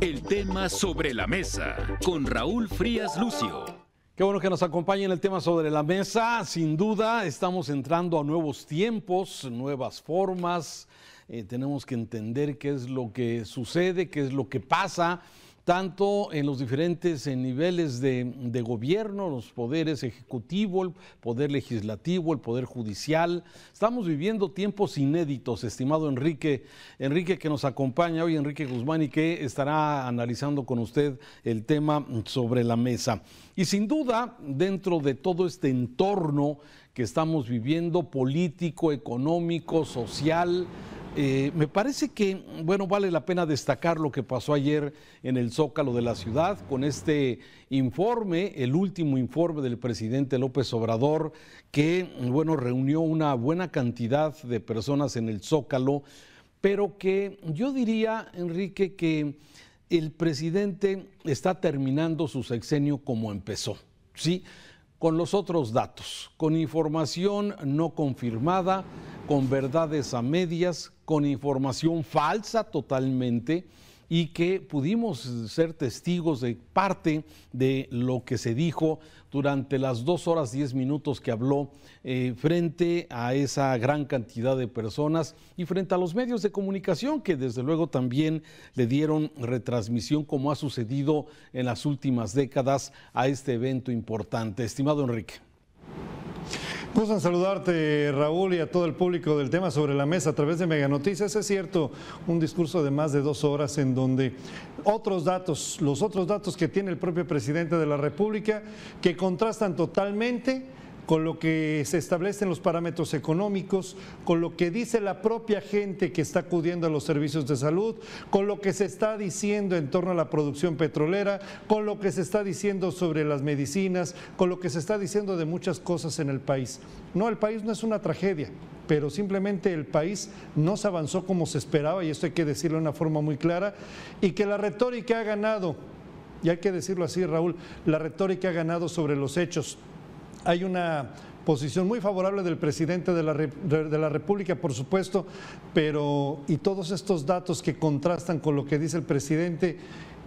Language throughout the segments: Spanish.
El tema sobre la mesa con Raúl Frías Lucio. Qué bueno que nos acompañen el tema sobre la mesa. Sin duda, estamos entrando a nuevos tiempos, nuevas formas. Eh, tenemos que entender qué es lo que sucede, qué es lo que pasa tanto en los diferentes eh, niveles de, gobierno, los poderes ejecutivo, el poder legislativo, el poder judicial. Estamos viviendo tiempos inéditos, estimado Enrique, Enrique que nos acompaña hoy, Enrique Guzmán, y que estará analizando con usted el tema sobre la mesa. Y sin duda, dentro de todo este entorno que estamos viviendo, político, económico, social, eh, me parece que, bueno, vale la pena destacar lo que pasó ayer en el Zócalo de la ciudad con este informe, el último informe del presidente López Obrador, que, bueno, reunió una buena cantidad de personas en el Zócalo, pero que yo diría, Enrique, que el presidente está terminando su sexenio como empezó, ¿sí? Con los otros datos, con información no confirmada, con verdades a medias, con información falsa totalmente y que pudimos ser testigos de parte de lo que se dijo durante las dos horas diez minutos que habló eh, frente a esa gran cantidad de personas y frente a los medios de comunicación que desde luego también le dieron retransmisión como ha sucedido en las últimas décadas a este evento importante. Estimado Enrique. Gusto saludarte, Raúl, y a todo el público del tema sobre la mesa a través de Mega Noticias. Es cierto, un discurso de más de dos horas en donde otros datos, los otros datos que tiene el propio presidente de la República, que contrastan totalmente con lo que se establecen los parámetros económicos, con lo que dice la propia gente que está acudiendo a los servicios de salud, con lo que se está diciendo en torno a la producción petrolera, con lo que se está diciendo sobre las medicinas, con lo que se está diciendo de muchas cosas en el país. No, el país no es una tragedia, pero simplemente el país no se avanzó como se esperaba, y esto hay que decirlo de una forma muy clara, y que la retórica ha ganado, y hay que decirlo así, Raúl, la retórica ha ganado sobre los hechos hay una posición muy favorable del presidente de la, República, por supuesto, pero y todos estos datos que contrastan con lo que dice el presidente,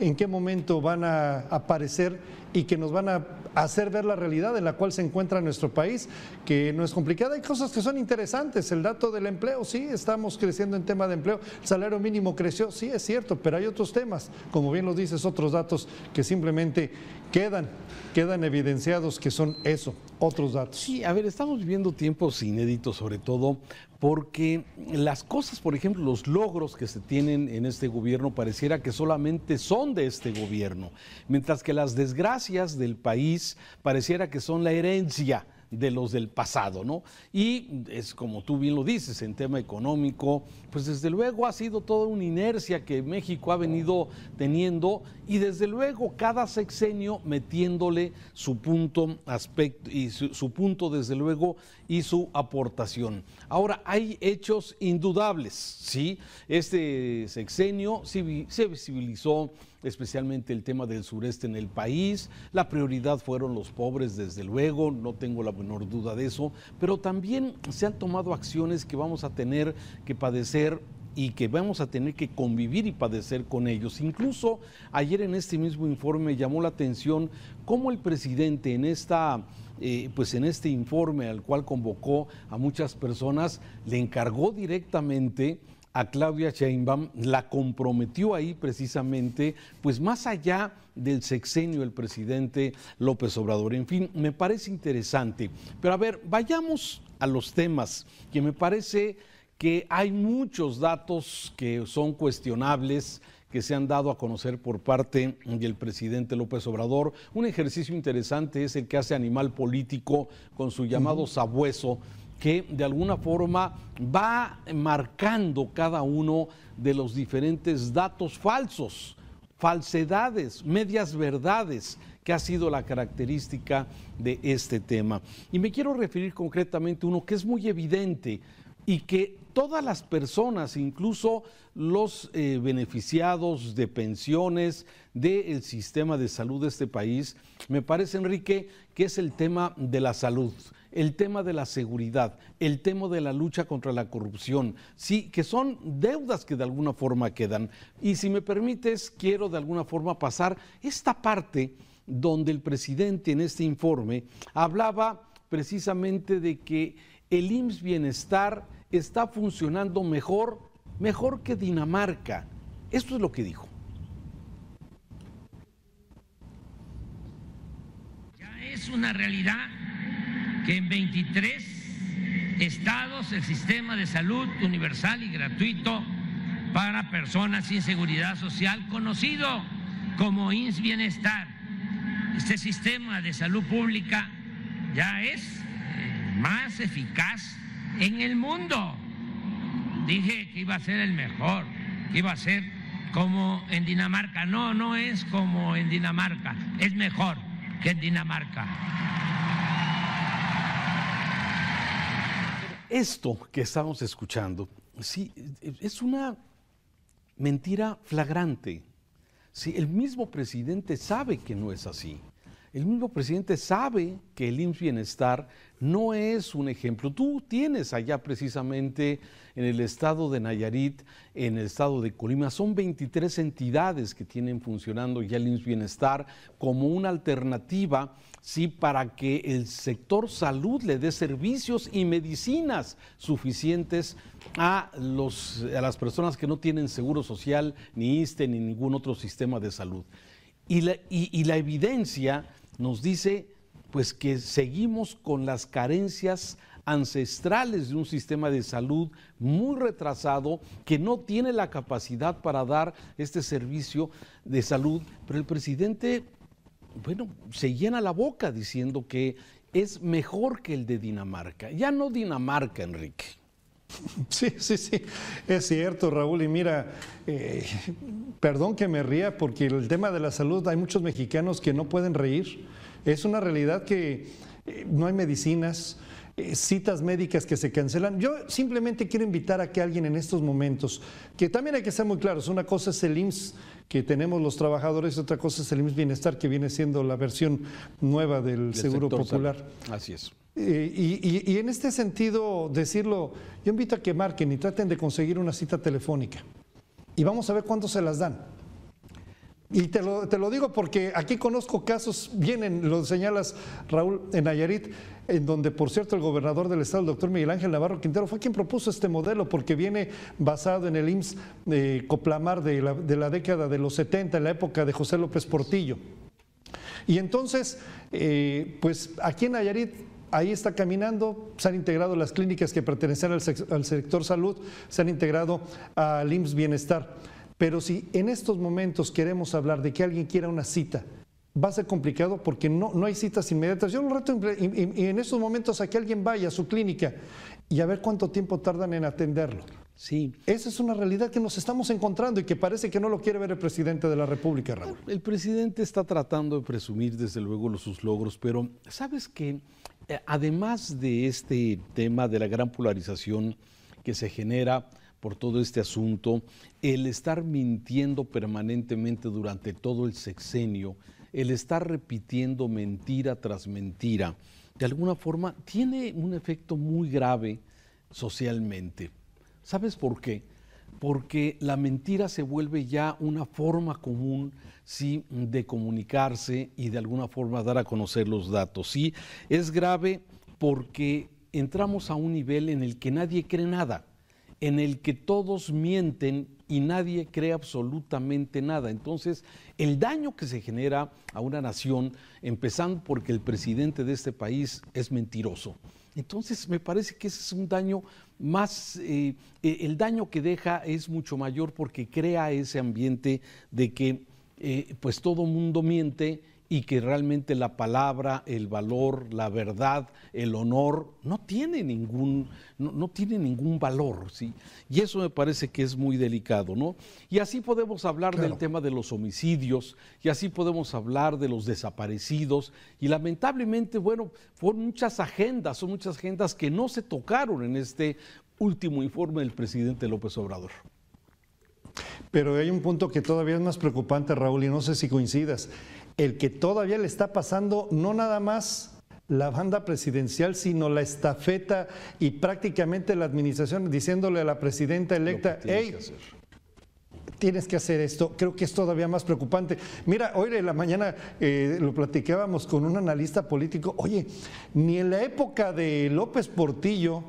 ¿en qué momento van a aparecer y que nos van a hacer ver la realidad en la cual se encuentra nuestro país, que no es complicada. Hay cosas que son interesantes. El dato del empleo, sí, estamos creciendo en tema de empleo. El salario mínimo creció, sí, es cierto, pero hay otros temas, como bien lo dices, otros datos que simplemente quedan, quedan evidenciados que son eso, otros datos. Sí, a ver, estamos viviendo tiempos inéditos, sobre todo porque las cosas, por ejemplo, los logros que se tienen en este gobierno pareciera que solamente son de este gobierno, mientras que las desgracias del país pareciera que son la herencia de los del pasado, ¿no? Y es como tú bien lo dices, en tema económico, pues desde luego ha sido toda una inercia que México ha venido teniendo y desde luego cada sexenio metiéndole su punto aspecto y su, su punto desde luego y su aportación. Ahora hay hechos indudables, ¿sí? Este sexenio se visibilizó especialmente el tema del sureste en el país. La prioridad fueron los pobres, desde luego, no tengo la menor duda de eso, pero también se han tomado acciones que vamos a tener que padecer y que vamos a tener que convivir y padecer con ellos. Incluso ayer en este mismo informe llamó la atención cómo el presidente en esta... Eh, pues en este informe al cual convocó a muchas personas, le encargó directamente a Claudia Sheinbaum la comprometió ahí precisamente, pues más allá del sexenio del presidente López Obrador. En fin, me parece interesante. Pero a ver, vayamos a los temas que me parece que hay muchos datos que son cuestionables, que se han dado a conocer por parte del presidente López Obrador. Un ejercicio interesante es el que hace Animal Político con su llamado sabueso, que de alguna forma va marcando cada uno de los diferentes datos falsos, falsedades, medias verdades, que ha sido la característica de este tema. Y me quiero referir concretamente a uno que es muy evidente y que todas las personas, incluso los eh, beneficiados de pensiones del sistema de salud de este país, me parece, Enrique, que es el tema de la salud el tema de la seguridad, el tema de la lucha contra la corrupción, sí, que son deudas que de alguna forma quedan. Y si me permites, quiero de alguna forma pasar esta parte donde el presidente en este informe hablaba precisamente de que el IMSS Bienestar está funcionando mejor, mejor que Dinamarca. Esto es lo que dijo. Ya es una realidad que en 23 estados el sistema de salud universal y gratuito para personas sin seguridad social, conocido como INS Bienestar. Este sistema de salud pública ya es más eficaz en el mundo. Dije que iba a ser el mejor, que iba a ser como en Dinamarca. No, no es como en Dinamarca, es mejor que en Dinamarca. Esto que estamos escuchando, sí, es una mentira flagrante. Sí, el mismo presidente sabe que no es así. El mismo presidente sabe que el IMSS Bienestar no es un ejemplo. Tú tienes allá precisamente en el estado de Nayarit, en el estado de Colima, son 23 entidades que tienen funcionando ya el IMSS Bienestar como una alternativa, sí, para que el sector salud le dé servicios y medicinas suficientes a, los, las personas que no tienen seguro social, ni ISTE, ni ningún otro sistema de salud. y y la evidencia nos dice pues que seguimos con las carencias ancestrales de un sistema de salud muy retrasado que no tiene la capacidad para dar este servicio de salud, pero el presidente bueno, se llena la boca diciendo que es mejor que el de Dinamarca. Ya no Dinamarca, Enrique. Sí, sí, sí, es cierto, Raúl. Y mira, eh, perdón que me ría, porque el tema de la salud, hay muchos mexicanos que no pueden reír. Es una realidad que eh, no hay medicinas, eh, citas médicas que se cancelan. Yo simplemente quiero invitar a que alguien en estos momentos, que también hay que ser muy claros, una cosa es el IMSS que tenemos los trabajadores, otra cosa es el IMSS Bienestar, que viene siendo la versión nueva del, Seguro Popular. Así es. Eh, y, y en este sentido, decirlo, yo invito a que marquen y traten de conseguir una cita telefónica. Y vamos a ver cuánto se las dan. Y te lo, digo porque aquí conozco casos, vienen, lo señalas Raúl en Nayarit, en donde por cierto el gobernador del estado, el doctor Miguel Ángel Navarro Quintero, fue quien propuso este modelo porque viene basado en el IMSS eh, Coplamar de la, década de los 70, en la época de José López Portillo. Y entonces, eh, pues aquí en Nayarit ahí está caminando. Se han integrado las clínicas que pertenecen al, al, sector salud, se han integrado al IMSS Bienestar. Pero si en estos momentos queremos hablar de que alguien quiera una cita, va a ser complicado porque no, no hay citas inmediatas. Yo un rato, y, en estos momentos a que alguien vaya a su clínica y a ver cuánto tiempo tardan en atenderlo. Sí. Esa es una realidad que nos estamos encontrando y que parece que no lo quiere ver el presidente de la República, Raúl. El presidente está tratando de presumir, desde luego, los, sus logros, pero sabes que eh, además de este tema de la gran polarización que se genera, por todo este asunto, el estar mintiendo permanentemente durante todo el sexenio, el estar repitiendo mentira tras mentira, de alguna forma tiene un efecto muy grave socialmente. ¿Sabes por qué? Porque la mentira se vuelve ya una forma común, sí, de comunicarse y de alguna forma dar a conocer los datos. Sí, es grave porque entramos a un nivel en el que nadie cree nada en el que todos mienten y nadie cree absolutamente nada. Entonces, el daño que se genera a una nación, empezando porque el presidente de este país es mentiroso. Entonces, me parece que ese es un daño más, eh, el daño que deja es mucho mayor porque crea ese ambiente de que eh, pues todo mundo miente y que realmente la palabra, el valor, la verdad, el honor no tiene ningún, no, tiene ningún valor, ¿sí? Y eso me parece que es muy delicado, ¿no? Y así podemos hablar del tema de los homicidios, y así podemos hablar de los desaparecidos, y lamentablemente, bueno, fueron muchas agendas, son muchas agendas que no se tocaron en este último informe del presidente López Obrador. Pero hay un punto que todavía es más preocupante, Raúl, y no sé si coincidas el que todavía le está pasando no nada más la banda presidencial, sino la estafeta y prácticamente la administración diciéndole a la presidenta electa, hey, tienes que hacer esto. Creo que es todavía más preocupante. Mira, hoy en la mañana eh, lo platicábamos con un analista político. Oye, ni en la época de López Portillo,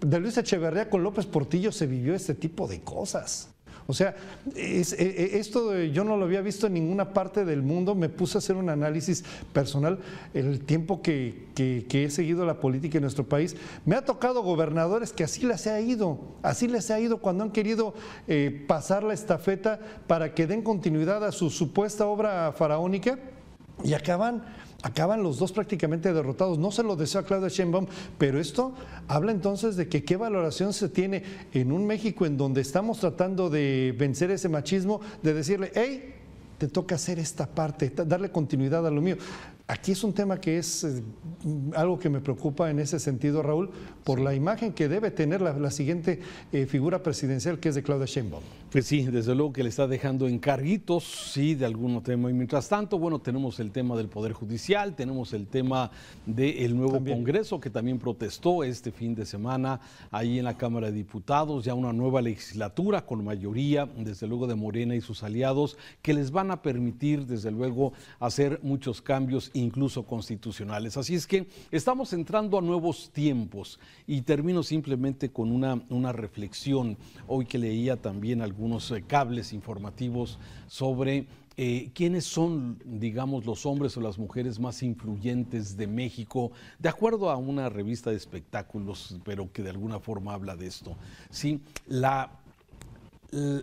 de Luis Echeverría con López Portillo se vivió este tipo de cosas. O sea, eh, eh, esto yo no lo había visto en ninguna parte del mundo, me puse a hacer un análisis personal el tiempo que, he seguido la política en nuestro país. Me ha tocado gobernadores que así les ha ido, así les ha ido cuando han querido eh, pasar la estafeta para que den continuidad a su supuesta obra faraónica y acaban acaban los dos prácticamente derrotados. No se lo deseo a Claudia Sheinbaum, pero esto habla entonces de que qué valoración se tiene en un México en donde estamos tratando de vencer ese machismo, de decirle, hey, te toca hacer esta parte, darle continuidad a lo mío. Aquí es un tema que es eh, algo que me preocupa en ese sentido, Raúl, por la imagen que debe tener la, siguiente eh, figura presidencial, que es de Claudia Sheinbaum. Pues sí, desde luego que le está dejando encarguitos, sí, de algún tema. Y mientras tanto, bueno, tenemos el tema del Poder Judicial, tenemos el tema del nuevo Congreso, que también protestó este fin de semana ahí en la Cámara de Diputados, ya una nueva legislatura con mayoría, desde luego de Morena y sus aliados, que les van a permitir, desde luego, hacer muchos cambios incluso constitucionales. Así es que estamos entrando a nuevos tiempos y termino simplemente con una, reflexión. Hoy que leía también algunos eh, cables informativos sobre eh, quiénes son, digamos, los hombres o las mujeres más influyentes de México, de acuerdo a una revista de espectáculos, pero que de alguna forma habla de esto. ¿sí? La,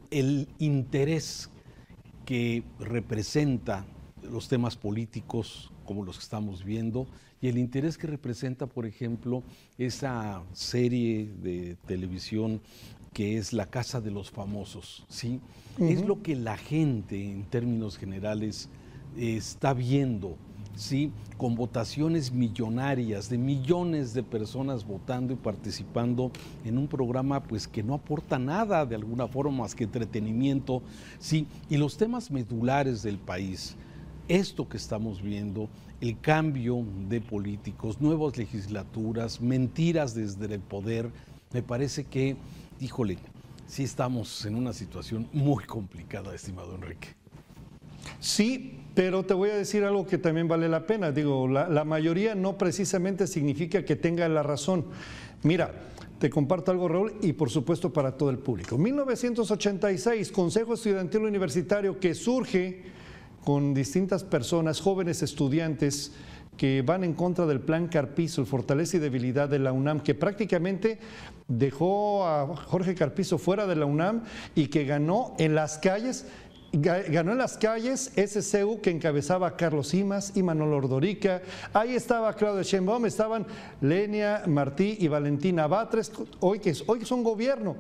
el interés que representa los temas políticos, como los que estamos viendo, y el interés que representa, por ejemplo, esa serie de televisión que es La Casa de los Famosos, ¿sí? Es lo que la gente, en términos generales, está viendo, ¿sí? Con votaciones millonarias, de millones de personas votando y participando en un programa, pues, que no aporta nada, de alguna forma, más que entretenimiento, ¿sí? Y los temas medulares del país, esto que estamos viendo, el cambio de políticos, nuevas legislaturas, mentiras desde el poder, me parece que, híjole, sí estamos en una situación muy complicada, estimado Enrique. Sí, pero te voy a decir algo que también vale la pena. Digo, la, mayoría no precisamente significa que tenga la razón. Mira, te comparto algo, Raúl, y por supuesto para todo el público. 1986, Consejo Estudiantil Universitario que surge con distintas personas, jóvenes estudiantes que van en contra del plan Carpizo, el fortaleza y debilidad de la UNAM, que prácticamente dejó a Jorge Carpizo fuera de la UNAM y que ganó en las calles Ganó en las calles ese CEU que encabezaba Carlos Simas y Manolo Ordorica. Ahí estaba Claudio Sheinbaum, estaban Lenia Martí y Valentina Batres, hoy que, es, hoy son gobierno.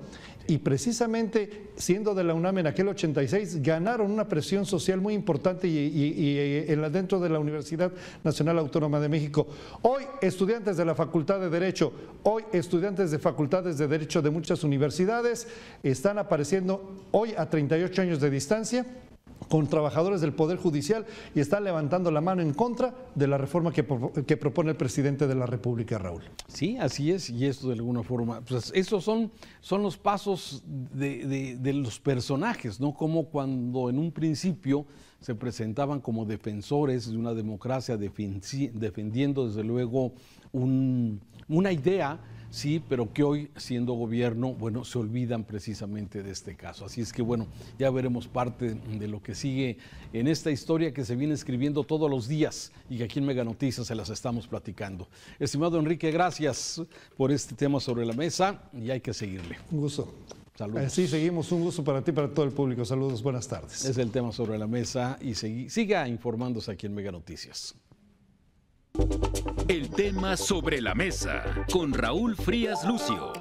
Y precisamente siendo de la UNAM en aquel 86, ganaron una presión social muy importante y, eh, dentro de la Universidad Nacional Autónoma de México. Hoy estudiantes de la Facultad de Derecho, hoy estudiantes de facultades de Derecho de muchas universidades están apareciendo hoy a 38 años de distancia con trabajadores del Poder Judicial y está levantando la mano en contra de la reforma que, propone el presidente de la República, Raúl. Sí, así es, y esto de alguna forma, esos pues, son, son los pasos de, los personajes, ¿no? Como cuando en un principio se presentaban como defensores de una democracia, defendiendo desde luego una idea sí, pero que hoy, siendo gobierno, bueno, se olvidan precisamente de este caso. Así es que, bueno, ya veremos parte de lo que sigue en esta historia que se viene escribiendo todos los días y que aquí en Mega Noticias se las estamos platicando. Estimado Enrique, gracias por este tema sobre la mesa y hay que seguirle. Un gusto. Saludos. Así eh, seguimos, un gusto para ti y para todo el público. Saludos, buenas tardes. Es el tema sobre la mesa y siga informándose aquí en Mega Noticias. El tema sobre la mesa con Raúl Frías Lucio.